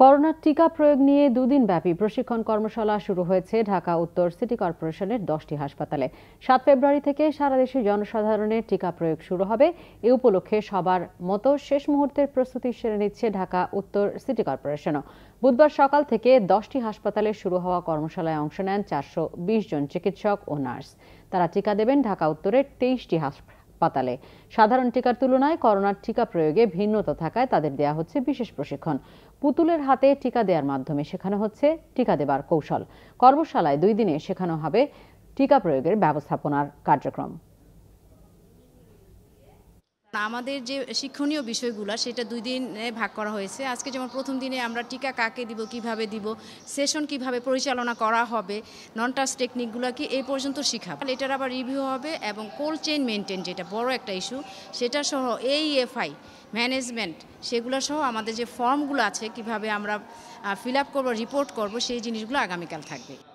করোনার টিকা প্রয়োগ নিয়ে দুদিন ব্যাপী প্রশিক্ষণ কর্মশালা শুরু হয়েছে ঢাকা উত্তর সিটি কর্পোরেশনের দশটি হাসপাতালে সাত ফেব্রুয়ারি থেকে সারা দেশে জনসাধারণের টিকা প্রয়োগ শুরু হবে এ উপলক্ষে সবার মতো শেষ মুহূর্তের প্রস্তুতি সেরে নিচ্ছে ঢাকা উত্তর সিটি কর্পোরেশনও বুধবার সকাল থেকে দশটি হাসপাতালে শুরু হওয়া কর্মশালায় অংশ নেন চারশো জন চিকিৎসক ও নার্স তারা টিকা দেবেন ঢাকা উত্তরের তেইশটি হাসপাতাল হাসপাতালে সাধারণ টিকার তুলনায় করোনার টিকা প্রয়োগে ভিন্নতা থাকায় তাদের দেয়া হচ্ছে বিশেষ প্রশিক্ষণ পুতুলের হাতে টিকা দেওয়ার মাধ্যমে শেখানো হচ্ছে টিকা দেবার কৌশল কর্মশালায় দুই দিনে শেখানো হবে টিকা প্রয়োগের ব্যবস্থাপনার কার্যক্রম আমাদের যে শিক্ষণীয় বিষয়গুলো সেটা দুই দিনে ভাগ করা হয়েছে আজকে যেমন প্রথম দিনে আমরা টিকা কাকে দিব কিভাবে দিব সেশন কিভাবে পরিচালনা করা হবে নন টাচ টেকনিকগুলো কি এই পর্যন্ত শিখাব এটার আবার রিভিউ হবে এবং কোল্ড চেইন মেনটেন যেটা বড় একটা ইস্যু সেটা সহ এই এফআই ম্যানেজমেন্ট সেগুলো সহ আমাদের যে ফর্মগুলো আছে কিভাবে আমরা ফিল আপ করবো রিপোর্ট করবো সেই জিনিসগুলো আগামীকাল থাকবে